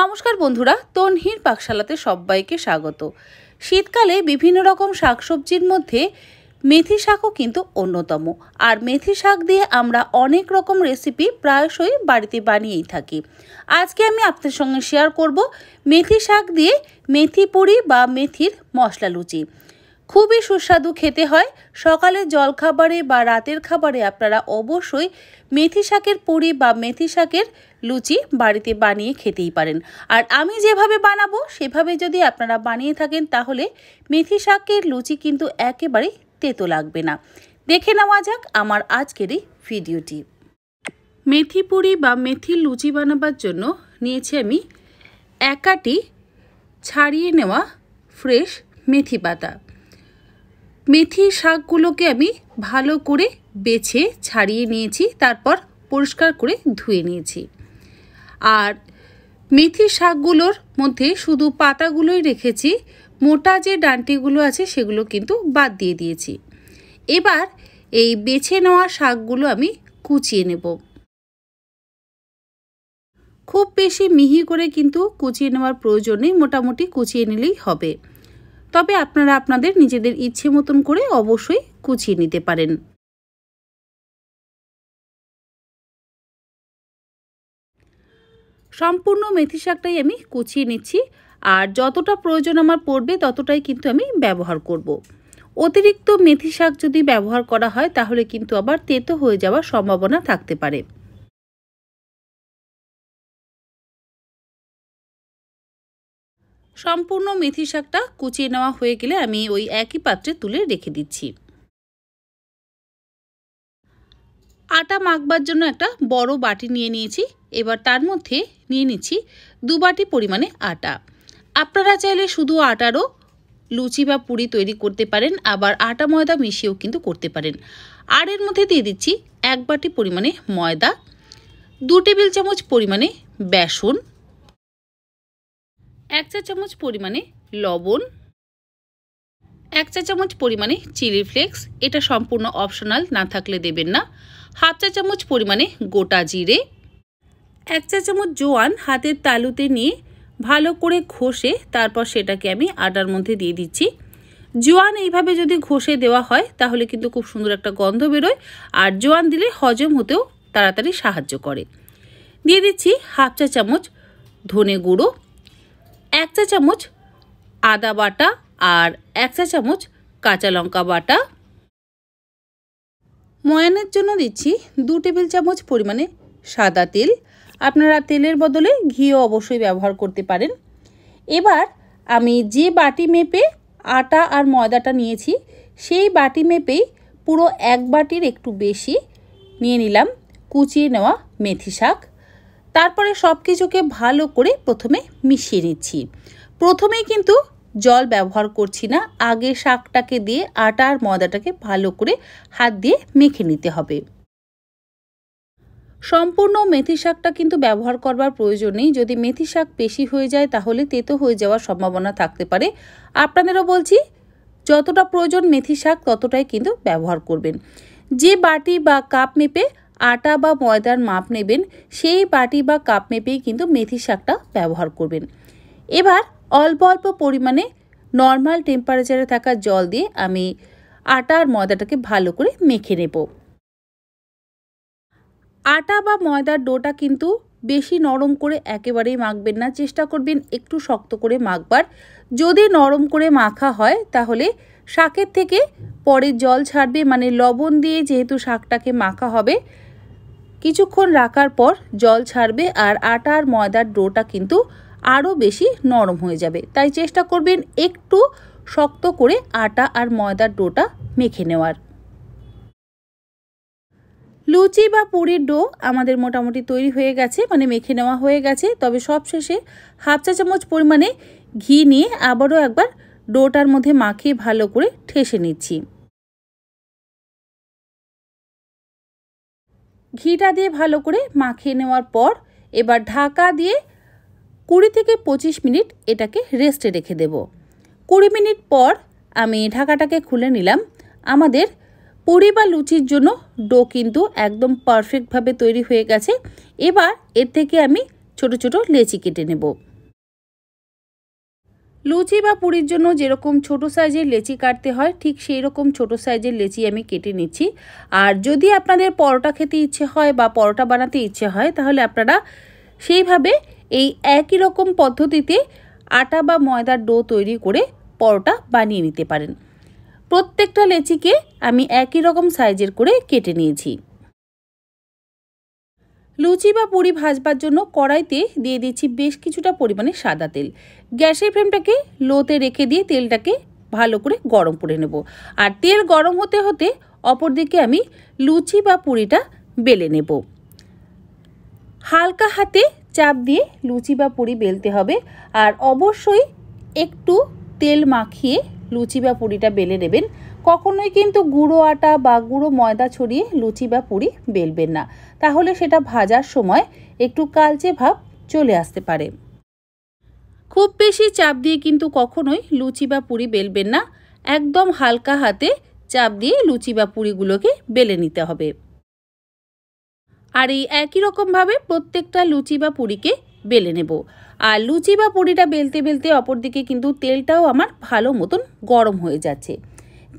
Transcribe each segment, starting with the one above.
নমস্কার বন্ধুরা তনহির পাকশালাতে সবাইকে স্বাগত শীতকালে বিভিন্ন রকম শাকসবজির মধ্যে মেথি শাকও কিন্তু অন্যতম আর মেথি শাক দিয়ে আমরা অনেক রকম রেসিপি প্রায়শই বাড়িতে বানিয়েই থাকি আজকে আমি আপনার সঙ্গে শেয়ার করব মেথি শাক দিয়ে মেথি পুরি বা মেথির মশলা লুচি খুবই সুস্বাদু খেতে হয় সকালে জলখাবারে বা রাতের খাবারে আপনারা অবশ্যই মেথি শাকের পুরি বা মেথি শাকের লুচি বাড়িতে বানিয়ে খেতেই পারেন আর আমি যেভাবে বানাবো সেভাবে যদি আপনারা বানিয়ে থাকেন তাহলে মেথি শাকের লুচি কিন্তু একেবারেই তেতো লাগবে না দেখে নেওয়া যাক আমার আজকের এই ভিডিওটি মেথি পুরি বা মেথি লুচি বানাবার জন্য নিয়েছি আমি একাটি ছাড়িয়ে নেওয়া ফ্রেশ মেথি পাতা মেথি শাকগুলোকে আমি ভালো করে বেছে ছাড়িয়ে নিয়েছি তারপর পরিষ্কার করে ধুয়ে নিয়েছি আর মেথি শাকগুলোর মধ্যে শুধু পাতাগুলোই রেখেছি মোটা যে ডান্টিগুলো আছে সেগুলো কিন্তু বাদ দিয়ে দিয়েছি এবার এই বেছে নেওয়া শাকগুলো আমি কুচিয়ে নেব খুব বেশি মিহি করে কিন্তু কুচিয়ে নেওয়ার প্রয়োজন নেই মোটামুটি কুচিয়ে নিলেই হবে তবে আপনারা আপনাদের নিজেদের ইচ্ছে মতন করে অবশ্যই কুচিয়ে নিতে পারেন সম্পূর্ণ মেথি শাকটাই আমি কুচিয়ে নিচ্ছি আর যতটা প্রয়োজন আমার পড়বে ততটাই কিন্তু আমি ব্যবহার করব। অতিরিক্ত মেথি শাক যদি ব্যবহার করা হয় তাহলে কিন্তু আবার তেতো হয়ে যাওয়ার সম্ভাবনা থাকতে পারে সম্পূর্ণ মেথি শাকটা কুচিয়ে নেওয়া হয়ে গেলে আমি ওই একই পাত্রে তুলে রেখে দিচ্ছি আটা মাখবার জন্য একটা বড় বাটি নিয়ে নিয়েছি এবার তার মধ্যে নিয়ে নিচ্ছি দু বাটি পরিমাণে আটা আপনারা চাইলে শুধু আটারও লুচি বা পুরি তৈরি করতে পারেন আবার আটা ময়দা মিশিয়েও কিন্তু করতে পারেন আর এর মধ্যে দিয়ে দিচ্ছি এক বাটি পরিমাণে ময়দা দু টেবিল চামচ পরিমাণে বেসন এক চা চামচ পরিমাণে লবণ এক চা চামচ পরিমাণে চিলি ফ্লেক্স এটা সম্পূর্ণ অপশনাল না থাকলে দেবেন না হাফ চা চামচ পরিমাণে গোটা জিরে এক চা চামচ জোয়ান হাতের তালুতে নিয়ে ভালো করে ঘষে তারপর সেটাকে আমি আটার মধ্যে দিয়ে দিচ্ছি জোয়ান এইভাবে যদি ঘষে দেওয়া হয় তাহলে কিন্তু খুব সুন্দর একটা গন্ধ বেরোয় আর জোয়ান দিলে হজম হতেও তাড়াতাড়ি সাহায্য করে দিয়ে দিচ্ছি হাফ চা চামচ ধনে গুঁড়ো এক চা চামচ আদা বাটা আর এক চা চামচ কাঁচা লঙ্কা বাটা ময়ানের জন্য দিচ্ছি দু টেবিল চামচ পরিমাণে সাদা তেল আপনারা তেলের বদলে ঘিও অবশ্যই ব্যবহার করতে পারেন এবার আমি যে বাটি মেপে আটা আর ময়দাটা নিয়েছি সেই বাটি মেপেই পুরো এক বাটির একটু বেশি নিয়ে নিলাম কুচিয়ে নেওয়া মেথি শাক তারপরে সব কিছুকে ভালো করে প্রথমে মিশিয়ে নিচ্ছি প্রথমেই কিন্তু জল ব্যবহার করছি না আগে শাকটাকে দিয়ে আটা আর ময়দাটাকে ভালো করে হাত দিয়ে মেখে নিতে হবে সম্পূর্ণ মেথি শাকটা কিন্তু ব্যবহার করবার প্রয়োজন নেই যদি মেথি শাক বেশি হয়ে যায় তাহলে তেতো হয়ে যাওয়ার সম্ভাবনা থাকতে পারে আপনাদেরও বলছি যতটা প্রয়োজন মেথি শাক ততটাই কিন্তু ব্যবহার করবেন যে বাটি বা কাপ মেপে আটা বা ময়দার মাপ নেবেন সেই বাটি বা কাপ মেপেই কিন্তু মেথি শাকটা ব্যবহার করবেন এবার অল্প অল্প পরিমাণে নর্মাল টেম্পারেচারে থাকা জল দিয়ে আমি আটা আর ময়দাটাকে ভালো করে মেখে নেব আটা বা ময়দার ডোটা কিন্তু বেশি নরম করে একেবারেই মাখবেন না চেষ্টা করবেন একটু শক্ত করে মাখবার যদি নরম করে মাখা হয় তাহলে শাকের থেকে পরে জল ছাড়বে মানে লবণ দিয়ে যেহেতু শাকটাকে মাখা হবে কিছুক্ষণ রাখার পর জল ছাড়বে আর আটা আর ময়দার ডোটা কিন্তু আরও বেশি নরম হয়ে যাবে তাই চেষ্টা করবেন একটু শক্ত করে আটা আর ময়দার ডোটা মেখে নেওয়ার লুচি বা পুরির ডো আমাদের মোটামুটি তৈরি হয়ে গেছে মানে মেখে নেওয়া হয়ে গেছে তবে সবশেষে হাফ চা চামচ পরিমাণে ঘি নিয়ে আবারও একবার ডোটার মধ্যে মাখিয়ে ভালো করে ঠেসে নিচ্ছি ঘিটা দিয়ে ভালো করে মাখিয়ে নেওয়ার পর এবার ঢাকা দিয়ে কুড়ি থেকে পঁচিশ মিনিট এটাকে রেস্টে রেখে দেব কুড়ি মিনিট পর আমি ঢাকাটাকে খুলে নিলাম আমাদের পুরি বা লুচির জন্য ডো কিন্তু একদম পারফেক্টভাবে তৈরি হয়ে গেছে এবার এর থেকে আমি ছোট ছোট লেচি কেটে নেবো লুচি বা পুরীর জন্য যেরকম ছোট সাইজের লেচি কাটতে হয় ঠিক সেই রকম ছোট সাইজের লেচি আমি কেটে নিচ্ছি আর যদি আপনাদের পরোটা খেতে ইচ্ছে হয় বা পরোটা বানাতে ইচ্ছে হয় তাহলে আপনারা সেইভাবে এই একই রকম পদ্ধতিতে আটা বা ময়দার ডো তৈরি করে পরোটা বানিয়ে নিতে পারেন প্রত্যেকটা লেচিকে আমি একই রকম সাইজের করে কেটে নিয়েছি লুচি বা পুরি ভাজবার জন্য কড়াইতে দিয়ে দিচ্ছি বেশ কিছুটা পরিমাণে সাদা তেল গ্যাসের ফ্লেমটাকে লোতে রেখে দিয়ে তেলটাকে ভালো করে গরম করে নেব আর তেল গরম হতে হতে অপরদিকে আমি লুচি বা পুরিটা বেলে নেব হালকা হাতে চাপ দিয়ে লুচি বা পুরি বেলতে হবে আর অবশ্যই একটু তেল মাখিয়ে লুচি বা পুরিটা বেলে নেবেন কখনোই কিন্তু গুঁড়ো আটা বা গুঁড়ো ময়দা ছড়িয়ে লুচি বা পুরি বেলবেন না তাহলে সেটা ভাজার সময় একটু কালচে ভাব চলে আসতে পারে খুব বেশি চাপ দিয়ে কিন্তু কখনোই লুচি বা পুরি বেলবেন না একদম হালকা হাতে চাপ দিয়ে লুচি বা পুরিগুলোকে বেলে নিতে হবে আর এই একই রকমভাবে প্রত্যেকটা লুচি বা পুরিকে বেলে নেব আর লুচি বা পুরিটা বেলতে বেলতে অপরদিকে কিন্তু তেলটাও আমার ভালো মতন গরম হয়ে যাচ্ছে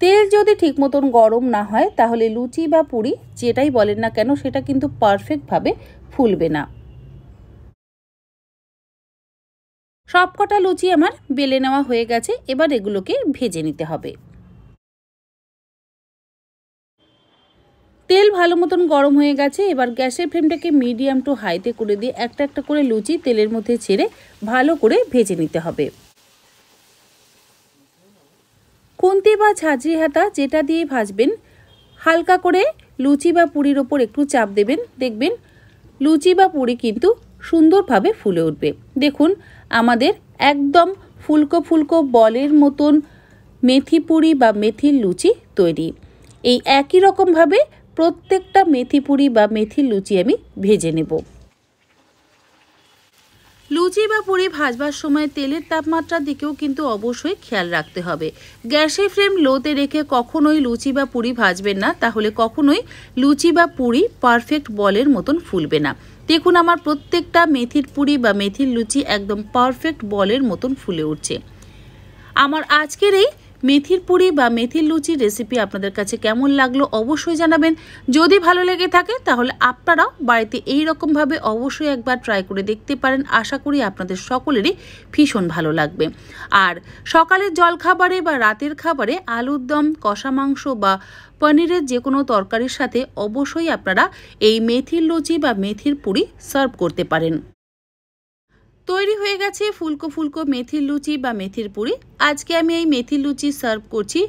তেল যদি ঠিক মতন গরম না হয় তাহলে লুচি বা পুরি যেটাই বলেন না কেন সেটা কিন্তু পারফেক্টভাবে ফুলবে না সবকটা লুচি আমার বেলে নেওয়া হয়ে গেছে এবার এগুলোকে ভেজে নিতে হবে তেল ভালো মতন গরম হয়ে গেছে এবার গ্যাসের ফ্লেমটাকে মিডিয়াম টু হাইতে করে দিয়ে একটা একটা করে লুচি তেলের মধ্যে ছেড়ে ভালো করে ভেজে নিতে হবে খুন্তি বা ঝাঁঝরি হাতা যেটা দিয়ে ভাজবেন হালকা করে লুচি বা পুরির ওপর একটু চাপ দেবেন দেখবেন লুচি বা পুরি কিন্তু সুন্দরভাবে ফুলে উঠবে দেখুন আমাদের একদম ফুলকো ফুলকো বলের মতন মেথি পুরি বা মেথির লুচি তৈরি এই একই রকমভাবে প্রত্যেকটা মেথি পুরি বা মেথির লুচি আমি ভেজে নেবো লুচি বা পুরি ভাজবার সময় তেলের তাপমাত্রার দিকেও কিন্তু অবশ্যই খেয়াল রাখতে হবে গ্যাসের ফ্লেম লোতে রেখে কখনোই লুচি বা পুরি ভাজবেন না তাহলে কখনোই লুচি বা পুরি পারফেক্ট বলের মতন ফুলবে না দেখুন আমার প্রত্যেকটা মেথির পুরি বা মেথির লুচি একদম পারফেক্ট বলের মতন ফুলে উঠছে আমার আজকের এই মেথির পুরি বা মেথির লুচির রেসিপি আপনাদের কাছে কেমন লাগলো অবশ্যই জানাবেন যদি ভালো লেগে থাকে তাহলে আপনারাও বাড়িতে এই রকমভাবে অবশ্যই একবার ট্রাই করে দেখতে পারেন আশা করি আপনাদের সকলেরই ভীষণ ভালো লাগবে আর সকালের জলখাবারে বা রাতের খাবারে আলুর দম কষা মাংস বা পনিরের যে কোনো তরকারির সাথে অবশ্যই আপনারা এই মেথির লুচি বা মেথির পুরি সার্ভ করতে পারেন তৈরি হয়ে গেছে ফুলকো ফুলকো মেথির লুচি বা মেথির পুরি আজকে আমি এই মেথির লুচি সার্ভ করছি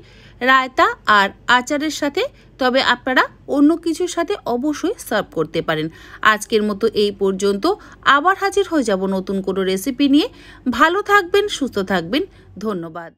রায়তা আর আচারের সাথে তবে আপনারা অন্য কিছুর সাথে অবশ্যই সার্ভ করতে পারেন আজকের মতো এই পর্যন্ত আবার হাজির হয়ে যাব নতুন কোনো রেসিপি নিয়ে ভালো থাকবেন সুস্থ থাকবেন ধন্যবাদ